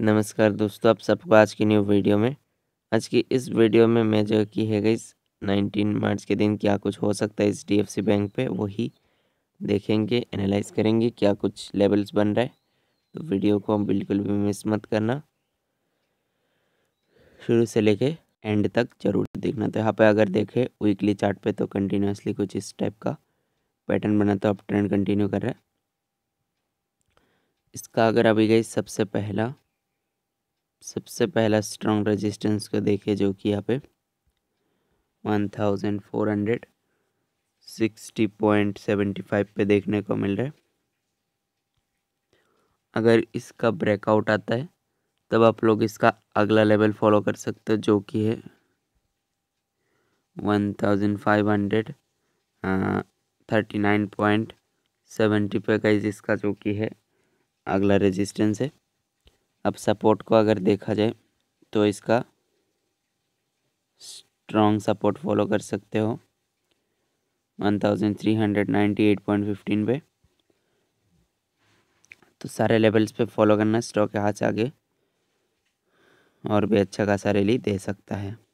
नमस्कार दोस्तों आप सबको आज की न्यू वीडियो में आज की इस वीडियो में मैं जो की है गई 19 मार्च के दिन क्या कुछ हो सकता है इस डीएफसी बैंक पे वही देखेंगे एनालाइज करेंगे क्या कुछ लेवल्स बन रहे तो वीडियो को हम बिल्कुल भी मिस मत करना शुरू से लेके एंड तक जरूर देखना तो यहाँ पे अगर देखें वीकली चार्ट पे तो कंटिन्यूसली कुछ इस टाइप का पैटर्न बना तो आप ट्रेंड कंटिन्यू कर रहा है इसका अगर अभी गई सबसे पहला सबसे पहला स्ट्रॉन्ग रेजिस्टेंस को देखें जो कि यहाँ पे one thousand four hundred sixty point seventy five पर देखने को मिल रहा है अगर इसका ब्रेकआउट आता है तब आप लोग इसका अगला लेवल फॉलो कर सकते हो जो कि है one thousand five hundred thirty nine point seventy पे का इसका जो कि है अगला रेजिस्टेंस है अब सपोर्ट को अगर देखा जाए तो इसका स्ट्रॉन्ग सपोर्ट फॉलो कर सकते हो 1398.15 पे तो सारे लेवल्स पे फॉलो करना स्टॉक के हाथ आगे और भी अच्छा खासा रैली दे सकता है